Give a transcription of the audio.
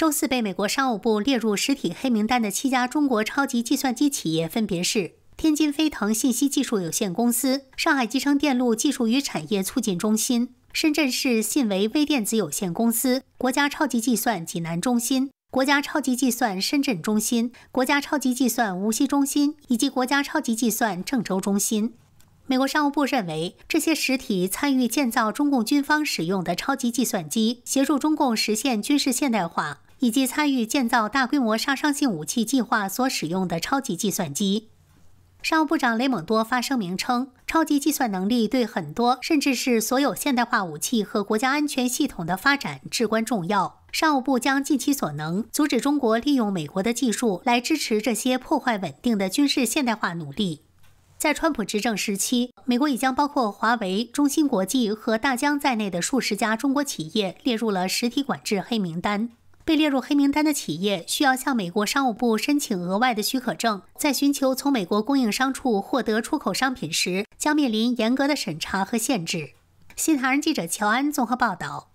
周四被美国商务部列入实体黑名单的七家中国超级计算机企业，分别是天津飞腾信息技术有限公司、上海集成电路技术与产业促进中心、深圳市信维微电子有限公司、国家超级计算济南中心、国家超级计算深圳中心、国家超级计算无锡中心以及国家超级计算郑州中心。美国商务部认为，这些实体参与建造中共军方使用的超级计算机，协助中共实现军事现代化。以及参与建造大规模杀伤性武器计划所使用的超级计算机，商务部长雷蒙多发声明称，超级计算能力对很多，甚至是所有现代化武器和国家安全系统的发展至关重要。商务部将尽其所能，阻止中国利用美国的技术来支持这些破坏稳定的军事现代化努力。在川普执政时期，美国已将包括华为、中芯国际和大疆在内的数十家中国企业列入了实体管制黑名单。被列入黑名单的企业需要向美国商务部申请额外的许可证，在寻求从美国供应商处获得出口商品时，将面临严格的审查和限制。《新唐人记者乔安》综合报道。